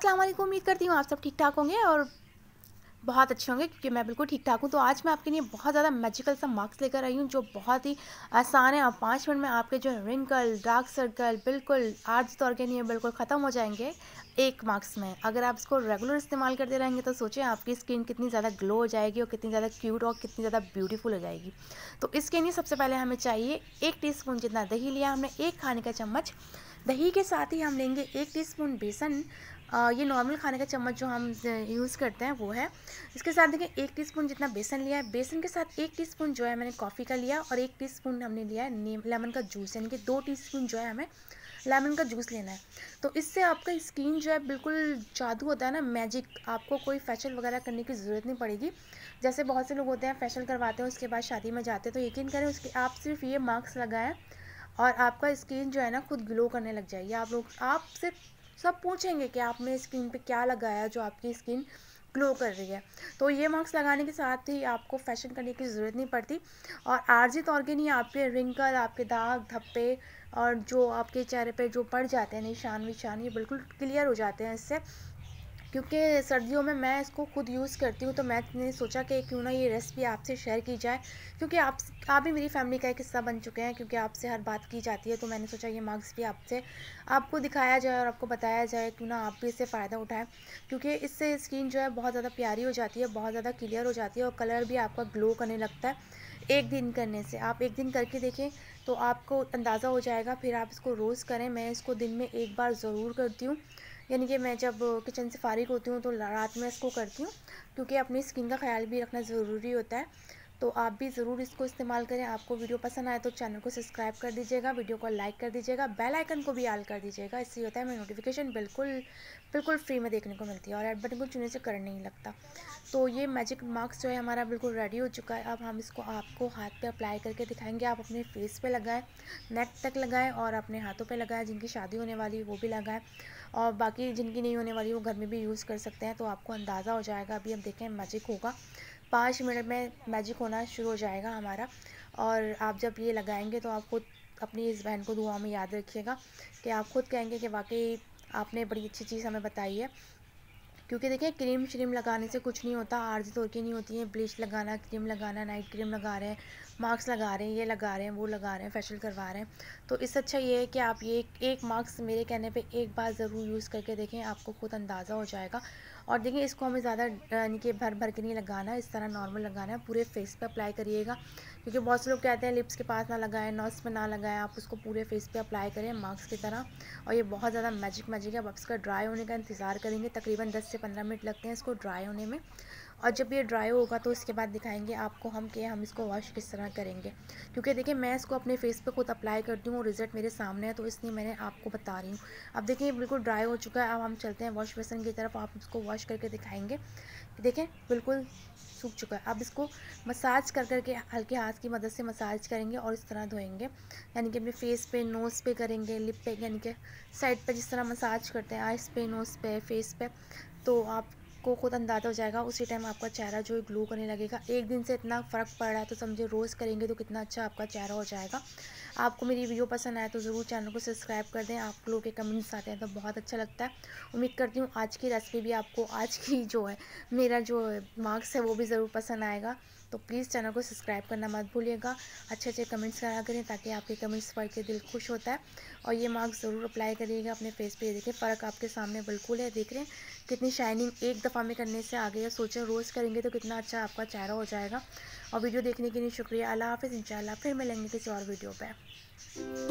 अस्सलाम वालेकुम उम्मीद करती हूँ आप सब ठीक ठाक होंगे और बहुत अच्छे होंगे क्योंकि मैं बिल्कुल ठीक ठाक हूँ तो आज मैं आपके लिए बहुत ज़्यादा मैजिकल सा मार्क्स लेकर आई हूँ जो बहुत ही आसान है और पाँच मिनट में आपके जो रिंकल डार्क सर्कल बिल्कुल आर्ज तौर के लिए बिल्कुल ख़त्म हो जाएंगे एक मार्क्स में अगर आप इसको रेगुलर इस्तेमाल करते रहेंगे तो सोचें आपकी स्किन कितनी ज़्यादा ग्लो हो जाएगी और कितनी ज़्यादा क्यूट और कितनी ज़्यादा ब्यूटीफुल हो जाएगी तो इसके लिए सबसे पहले हमें चाहिए एक टी जितना दही लिया हमने एक खाने का चम्मच दही के साथ ही हम लेंगे एक टीस्पून बेसन ये नॉर्मल खाने का चम्मच जो हम यूज़ करते हैं वो है इसके साथ देखिए एक टीस्पून जितना बेसन लिया है बेसन के साथ एक टीस्पून जो है मैंने कॉफ़ी का लिया और एक टीस्पून हमने लिया है लेमन का जूस यानी कि दो टीस्पून जो है हमें लेमन का जूस लेना है तो इससे आपका स्किन जो है बिल्कुल जादू होता है ना मैजिक आपको कोई फैशल वगैरह करने की ज़रूरत नहीं पड़ेगी जैसे बहुत से लोग होते हैं फैशल करवाते हैं उसके बाद शादी में जाते हैं तो यकीन करें उसके आप सिर्फ ये मास्क लगाएं और आपका स्किन जो है ना खुद ग्लो करने लग जाएगी आप लोग आप सिर्फ सब पूछेंगे कि आपने स्किन पे क्या लगाया जो आपकी स्किन ग्लो कर रही है तो ये मार्क्स लगाने के साथ ही आपको फैशन करने की ज़रूरत नहीं पड़ती और तौर के नहीं आपके रिंकल आपके दाग धब्बे और जो आपके चेहरे पे जो पड़ जाते हैं निशान विशान ये बिल्कुल क्लियर हो जाते हैं इससे क्योंकि सर्दियों में मैं इसको खुद यूज़ करती हूँ तो मैंने सोचा कि क्यों ना ये रेसिपी आपसे शेयर की जाए क्योंकि आप आप भी मेरी फैमिली का एक हिस्सा बन चुके हैं क्योंकि आपसे हर बात की जाती है तो मैंने सोचा ये मार्क्स भी आपसे आपको दिखाया जाए और आपको बताया जाए क्यों ना आप भी इससे फ़ायदा उठाएं क्योंकि इससे स्किन जो है बहुत ज़्यादा प्यारी हो जाती है बहुत ज़्यादा क्लियर हो जाती है और कलर भी आपका ग्लो करने लगता है एक दिन करने से आप एक दिन करके देखें तो आपको अंदाज़ा हो जाएगा फिर आप इसको रोज़ करें मैं इसको दिन में एक बार ज़रूर करती हूँ यानी कि मैं जब किचन से फारिग होती हूँ तो रात में इसको करती हूँ क्योंकि अपनी स्किन का ख्याल भी रखना ज़रूरी होता है तो आप भी ज़रूर इसको इस्तेमाल करें आपको वीडियो पसंद आए तो चैनल को सब्सक्राइब कर दीजिएगा वीडियो को लाइक कर दीजिएगा बेल आइकन को भी ऑल कर दीजिएगा इससे होता है हमें नोटिफिकेशन बिल्कुल बिल्कुल फ्री में देखने को मिलती है और एड बटन को चुने से करंट नहीं लगता तो ये मैजिक मार्क्स जो है हमारा बिल्कुल रेडी हो चुका है अब हम इसको आपको हाथ पर अप्लाई करके दिखाएंगे आप अपने फेस पर लगाएं नेक तक लगाएं और अपने हाथों पर लगाएं जिनकी शादी होने वाली है वो भी लगाएं और बाकी जिनकी नहीं होने वाली वो घर में भी यूज़ कर सकते हैं तो आपको अंदाज़ा हो जाएगा अभी हम देखें मैजिक होगा पाँच मिनट में मैजिक होना शुरू हो जाएगा हमारा और आप जब ये लगाएंगे तो आप खुद अपनी इस बहन को दुआ में याद रखिएगा कि आप खुद कहेंगे कि वाकई आपने बड़ी अच्छी चीज़ हमें बताई है क्योंकि देखिए क्रीम श्रीम लगाने से कुछ नहीं होता आरजी तौर की नहीं होती है ब्लीच लगाना क्रीम लगाना नाइट क्रीम लगा रहे हैं मार्क्स लगा रहे हैं ये लगा रहे हैं वो लगा रहे हैं फेशियल करवा रहे हैं तो इससे अच्छा ये है कि आप ये एक मार्क्स मेरे कहने पे एक बार ज़रूर यूज़ करके देखें आपको खुद अंदाज़ा हो जाएगा और देखिए इसको हमें ज़्यादा यानी कि भर भर के नहीं लगाना इस तरह नॉर्मल लगाना है पूरे फेस पर अप्लाई करिएगा क्योंकि बहुत से लोग कहते हैं लिप्स के पास ना लगाएं नोस पर ना लगाएं आप उसको पूरे फेस पे अप्लाई करें मास्क की तरह और ये बहुत ज़्यादा मैजिक मैजिक है अब इसका ड्राई होने का इंतज़ार करेंगे तकरीबन दस से पंद्रह मिनट लगते हैं इसको ड्राई होने में और जब ये ड्राई होगा तो इसके बाद दिखाएंगे आपको हम कि हम इसको वॉश किस तरह करेंगे क्योंकि देखिए मैं इसको अपने फेस पे खुद अप्लाई करती हूँ और रिज़ल्ट मेरे सामने है तो इसलिए मैंने आपको बता रही हूँ अब देखिए ये बिल्कुल ड्राई हो चुका है अब हम चलते हैं वॉश बेसन की तरफ आप इसको वॉश करके दिखाएँगे देखें बिल्कुल सूख चुका है अब इसको मसाज कर करके हल्के हाथ की मदद से मसाज करेंगे और इस तरह धोएंगे यानी कि अपने फेस पे नोज़ पे करेंगे लिप पे यानी कि साइड पे जिस तरह मसाज करते हैं आइस पे नोज़ पे फेस पे तो आप को खुद अंदाज़ा हो जाएगा उसी टाइम आपका चेहरा जो है ग्लो करने लगेगा एक दिन से इतना फ़र्क पड़ रहा है तो समझे रोज़ करेंगे तो कितना अच्छा आपका चेहरा हो जाएगा आपको मेरी वीडियो पसंद आए तो ज़रूर चैनल को सब्सक्राइब कर दें आप लोगों के कमेंट्स आते हैं तो बहुत अच्छा लगता है उम्मीद करती हूँ आज की रेसिपी भी आपको आज की जो है मेरा जो मार्क्स है वो भी ज़रूर पसंद आएगा तो प्लीज़ चैनल को सब्सक्राइब करना मत भूलिएगा अच्छे अच्छे कमेंट्स करा करें ताकि आपके कमेंट्स पढ़ के दिल खुश होता है और ये मार्क्स ज़रूर अप्लाई करिएगा अपने फेस पे देखें फ़र्क आपके सामने बिल्कुल है देख रहे हैं कितनी शाइनिंग एक दफ़ा में करने से आगे या सोचें रोज़ करेंगे तो कितना अच्छा आपका चेहरा हो जाएगा और वीडियो देखने के लिए शुक्रिया अल्लाह हाफ़ इन फिर मिलेंगे किसी और वीडियो पर